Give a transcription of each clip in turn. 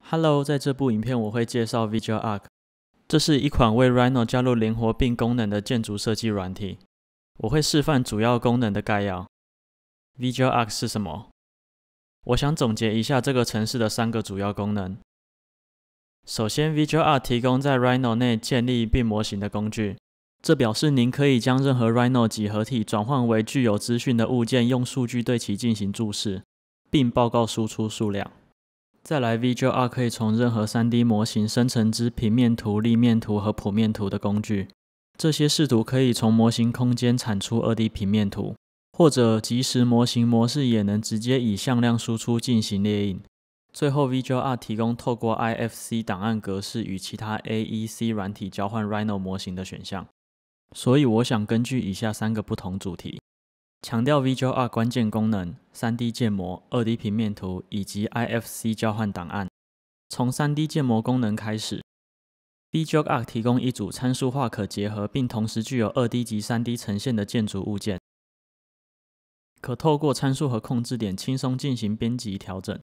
Hello，在这部影片我会介绍 Visual Arc。这是一款为 Rhino 加入灵活并功能的建筑设计软体。我会示范主要功能的概要。Visual Arc 是什么？我想总结一下这个城市的三个主要功能。首先，Visual Arc 提供在 Rhino 内建立并模型的工具。这表示您可以将任何 Rhino 几何体转换为具有资讯的物件，用数据对其进行注释。并报告输出数量。再来 v l r 可以从任何 3D 模型生成之平面图、立面图和剖面图的工具。这些视图可以从模型空间产出 2D 平面图，或者即时模型模式也能直接以向量输出进行列印。最后 v l r 提供透过 IFC 档案格式与其他 AEC 软体交换 Rhino 模型的选项。所以，我想根据以下三个不同主题。强调 Visual a R 关键功能：三 D 建模、二 D 平面图以及 IFC 交换档案。从三 D 建模功能开始，BJOQ R 提供一组参数化可结合，并同时具有二 D 及三 D 呈现的建筑物件，可透过参数和控制点轻松进行编辑调整，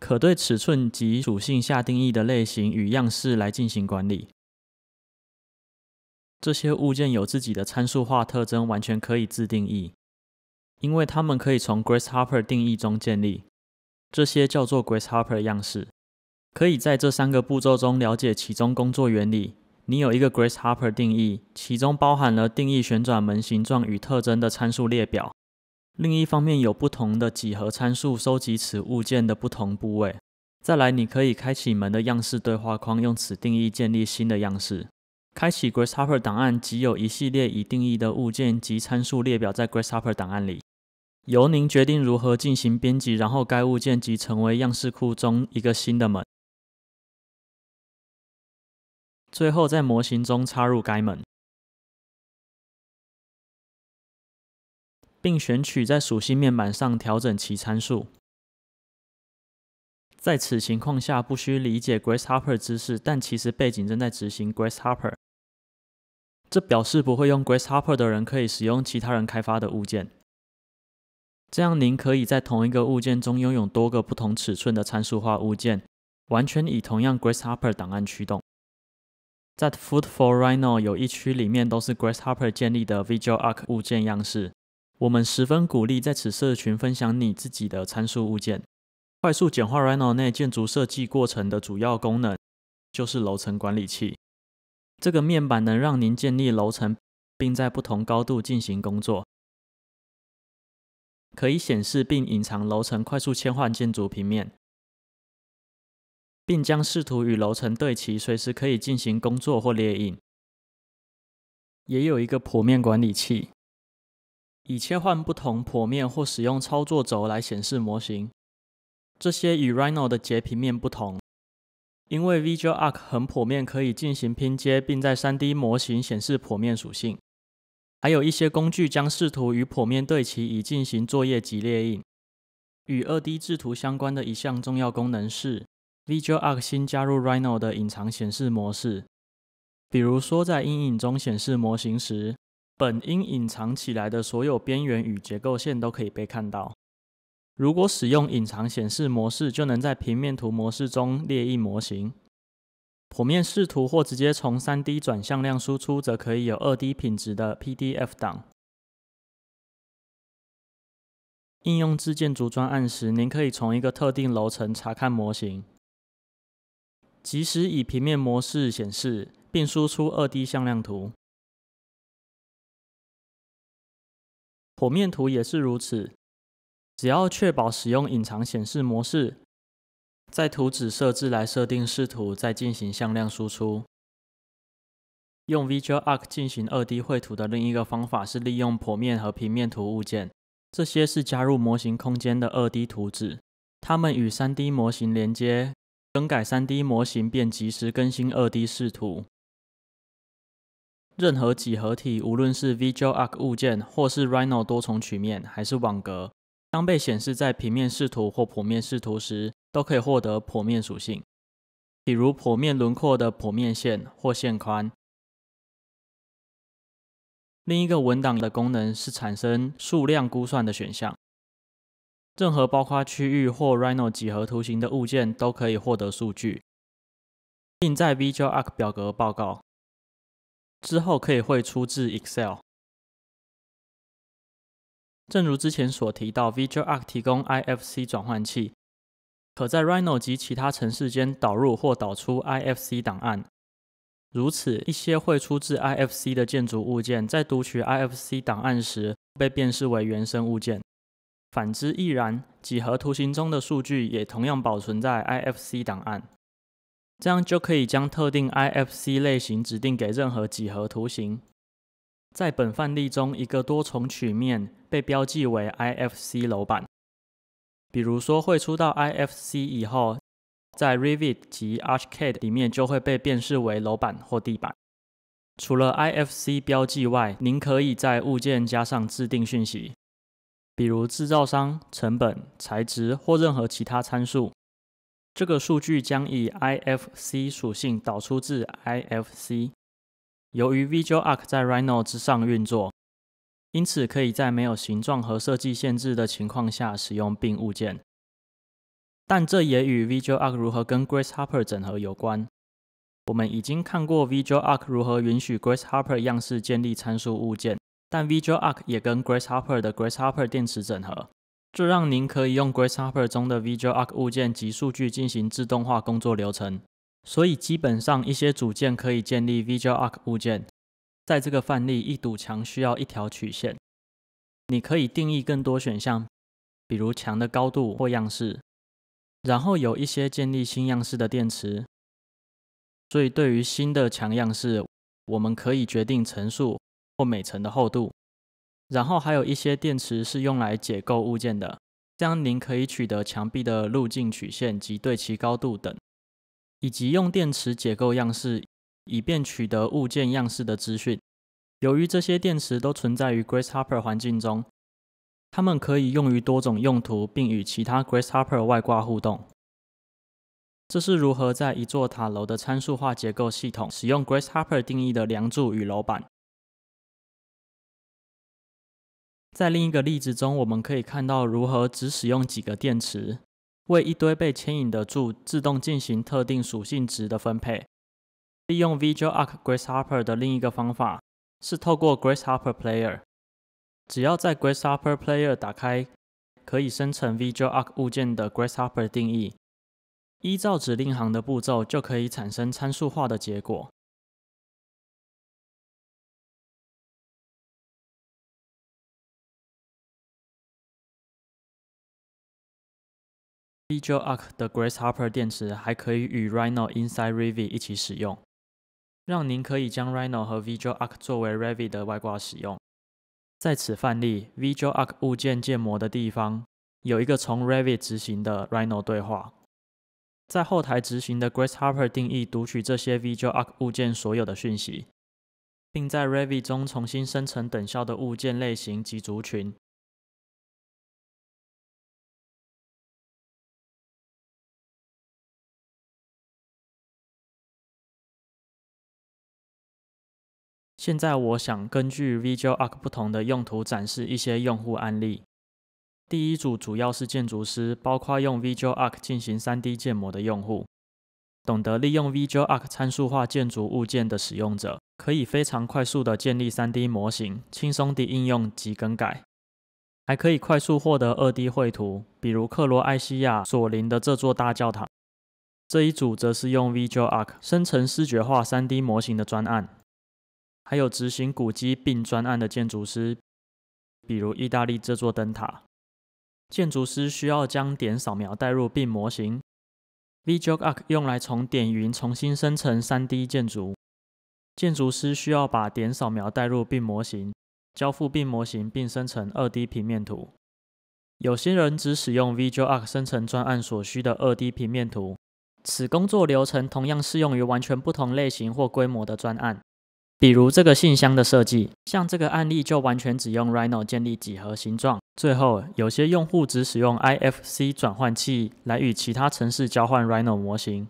可对尺寸及属性下定义的类型与样式来进行管理。这些物件有自己的参数化特征，完全可以自定义，因为它们可以从 Grace Harper 定义中建立。这些叫做 Grace Harper 样式。可以在这三个步骤中了解其中工作原理。你有一个 Grace Harper 定义，其中包含了定义旋转门形状与特征的参数列表。另一方面，有不同的几何参数收集此物件的不同部位。再来，你可以开启门的样式对话框，用此定义建立新的样式。开启 Grasshopper 档案，即有一系列已定义的物件及参数列表在 Grasshopper 档案里。由您决定如何进行编辑，然后该物件即成为样式库中一个新的门。最后在模型中插入该门，并选取在属性面板上调整其参数。在此情况下，不需理解 Grace Harper 知识，但其实背景正在执行 Grace Harper。这表示不会用 Grace Harper 的人可以使用其他人开发的物件。这样您可以在同一个物件中拥有多个不同尺寸的参数化物件，完全以同样 Grace Harper 档案驱动。在 Foot for Rhino 有一区里面都是 Grace Harper 建立的 Visual Arc 物件样式。我们十分鼓励在此社群分享你自己的参数物件。快速简化 Rhino 内建筑设计过程的主要功能就是楼层管理器。这个面板能让您建立楼层，并在不同高度进行工作。可以显示并隐藏楼层，快速切换建筑平面，并将视图与楼层对齐，随时可以进行工作或列印。也有一个剖面管理器，以切换不同剖面或使用操作轴来显示模型。这些与 Rhino 的截平面不同，因为 Visual Arc 横剖面可以进行拼接，并在 3D 模型显示剖面属性。还有一些工具将视图与剖面对齐，以进行作业及列印。与 2D 制图相关的一项重要功能是，Visual Arc 新加入 Rhino 的隐藏显示模式。比如说，在阴影中显示模型时，本应隐藏起来的所有边缘与结构线都可以被看到。如果使用隐藏显示模式，就能在平面图模式中列印模型；剖面视图或直接从 3D 转向量输出，则可以有 2D 品质的 PDF 档。应用自建筑专案时，您可以从一个特定楼层查看模型，即使以平面模式显示，并输出 2D 向量图；剖面图也是如此。只要确保使用隐藏显示模式，在图纸设置来设定视图，再进行向量输出。用 Visual Arc 进行 2D 绘图的另一个方法是利用剖面和平面图物件，这些是加入模型空间的 2D 图纸，它们与 3D 模型连接，更改 3D 模型便及时更新 2D 视图。任何几何体，无论是 Visual Arc 物件，或是 Rhino 多重曲面，还是网格。当被显示在平面视图或剖面视图时，都可以获得剖面属性，比如剖面轮廓的剖面线或线宽。另一个文档的功能是产生数量估算的选项，任何包括区域或 Rhino 几何图形的物件都可以获得数据，并在 Visual Arc 表格报告之后可以汇出至 Excel。正如之前所提到 v i c t r Ark 提供 IFC 转换器，可在 Rhino 及其他程式间导入或导出 IFC 档案。如此，一些会出自 IFC 的建筑物件，在读取 IFC 档案时被辨识为原生物件。反之亦然，几何图形中的数据也同样保存在 IFC 档案。这样就可以将特定 IFC 类型指定给任何几何图形。在本范例中，一个多重曲面被标记为 IFC 楼板。比如说，绘出到 IFC 以后，在 Revit 及 ArchiCAD 里面就会被辨识为楼板或地板。除了 IFC 标记外，您可以在物件加上自定讯息，比如制造商、成本、材质或任何其他参数。这个数据将以 IFC 属性导出至 IFC。由于 Visual Arc 在 Rhino 之上运作，因此可以在没有形状和设计限制的情况下使用并物件。但这也与 Visual Arc 如何跟 Grasshopper 整合有关。我们已经看过 Visual Arc 如何允许 Grasshopper 样式建立参数物件，但 Visual Arc 也跟 Grasshopper 的 Grasshopper 电池整合，这让您可以用 Grasshopper 中的 Visual Arc 物件及数据进行自动化工作流程。所以基本上，一些组件可以建立 Visual Arc 物件。在这个范例，一堵墙需要一条曲线。你可以定义更多选项，比如墙的高度或样式。然后有一些建立新样式的电池。所以对于新的墙样式，我们可以决定层数或每层的厚度。然后还有一些电池是用来解构物件的，这样您可以取得墙壁的路径曲线及对齐高度等。以及用电池解构样式，以便取得物件样式的资讯。由于这些电池都存在于 Grace Harper 环境中，它们可以用于多种用途，并与其他 Grace Harper 外挂互动。这是如何在一座塔楼的参数化结构系统使用 Grace Harper 定义的梁柱与楼板。在另一个例子中，我们可以看到如何只使用几个电池。为一堆被牵引的柱自动进行特定属性值的分配。利用 Visual Arc Grace h o p p e r 的另一个方法是透过 Grace h o p p e r Player。只要在 Grace h o p p e r Player 打开可以生成 Visual Arc 物件的 Grace h o p p e r 定义，依照指令行的步骤，就可以产生参数化的结果。Visual Arc 的 g r a c e h a r p e r 电池还可以与 Rhino Inside Revit 一起使用，让您可以将 Rhino 和 Visual Arc 作为 r e v i e 的外挂使用。在此范例，Visual Arc 物件建模的地方有一个从 r e v i e 执行的 Rhino 对话，在后台执行的 g r a c e h a r p e r 定义读取这些 Visual Arc 物件所有的讯息，并在 Revit 中重新生成等效的物件类型及族群。现在我想根据 Visual Arc 不同的用途展示一些用户案例。第一组主要是建筑师，包括用 Visual Arc 进行 3D 建模的用户，懂得利用 Visual Arc 参数化建筑物件的使用者，可以非常快速地建立 3D 模型，轻松地应用及更改，还可以快速获得 2D 绘图，比如克罗埃西亚索林的这座大教堂。这一组则是用 Visual Arc 生成视觉化 3D 模型的专案。还有执行古迹并专案的建筑师，比如意大利这座灯塔，建筑师需要将点扫描带入并模型。VJ Arc 用来从点云重新生成 3D 建筑。建筑师需要把点扫描带入并模型，交付并模型并生成 2D 平面图。有些人只使用 VJ Arc 生成专案所需的 2D 平面图。此工作流程同样适用于完全不同类型或规模的专案。比如这个信箱的设计，像这个案例就完全只用 Rhino 建立几何形状。最后，有些用户只使用 IFC 转换器来与其他城市交换 Rhino 模型。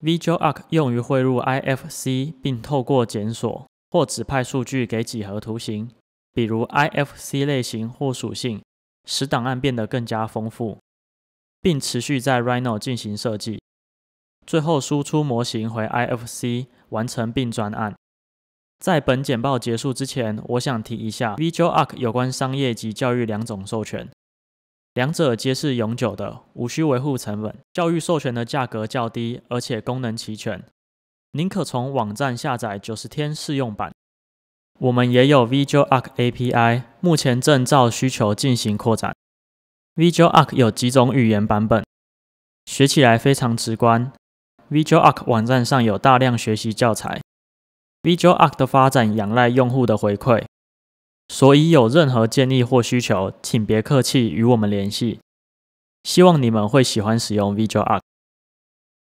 Visual Arc 用于汇入 IFC 并透过检索或指派数据给几何图形，比如 IFC 类型或属性，使档案变得更加丰富，并持续在 Rhino 进行设计。最后输出模型回 IFC，完成并转案。在本简报结束之前，我想提一下 Visual Arc 有关商业及教育两种授权，两者皆是永久的，无需维护成本。教育授权的价格较低，而且功能齐全。您可从网站下载九十天试用版。我们也有 Visual Arc API，目前正照需求进行扩展。Visual Arc 有几种语言版本，学起来非常直观。Visual Arc 网站上有大量学习教材。Visual a r c 的发展仰赖用户的回馈，所以有任何建议或需求，请别客气与我们联系。希望你们会喜欢使用 Visual a r c